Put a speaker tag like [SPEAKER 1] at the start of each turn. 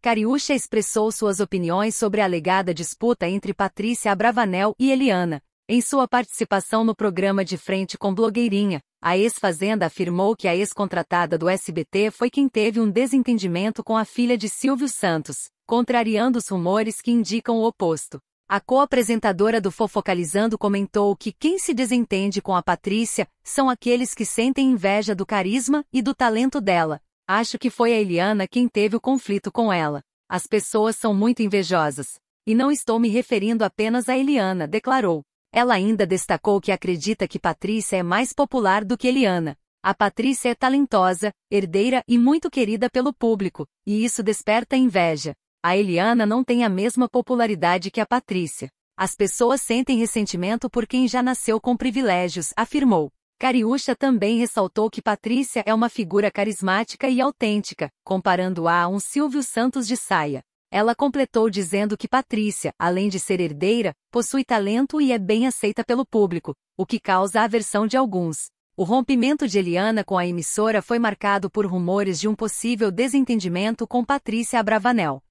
[SPEAKER 1] Cariúcha expressou suas opiniões sobre a alegada disputa entre Patrícia Abravanel e Eliana. Em sua participação no programa de frente com Blogueirinha, a ex-fazenda afirmou que a ex-contratada do SBT foi quem teve um desentendimento com a filha de Silvio Santos, contrariando os rumores que indicam o oposto. A co-apresentadora do Fofocalizando comentou que quem se desentende com a Patrícia são aqueles que sentem inveja do carisma e do talento dela, Acho que foi a Eliana quem teve o conflito com ela. As pessoas são muito invejosas. E não estou me referindo apenas a Eliana, declarou. Ela ainda destacou que acredita que Patrícia é mais popular do que Eliana. A Patrícia é talentosa, herdeira e muito querida pelo público, e isso desperta inveja. A Eliana não tem a mesma popularidade que a Patrícia. As pessoas sentem ressentimento por quem já nasceu com privilégios, afirmou. Cariúcha também ressaltou que Patrícia é uma figura carismática e autêntica, comparando-a a um Silvio Santos de saia. Ela completou dizendo que Patrícia, além de ser herdeira, possui talento e é bem aceita pelo público, o que causa aversão de alguns. O rompimento de Eliana com a emissora foi marcado por rumores de um possível desentendimento com Patrícia Abravanel.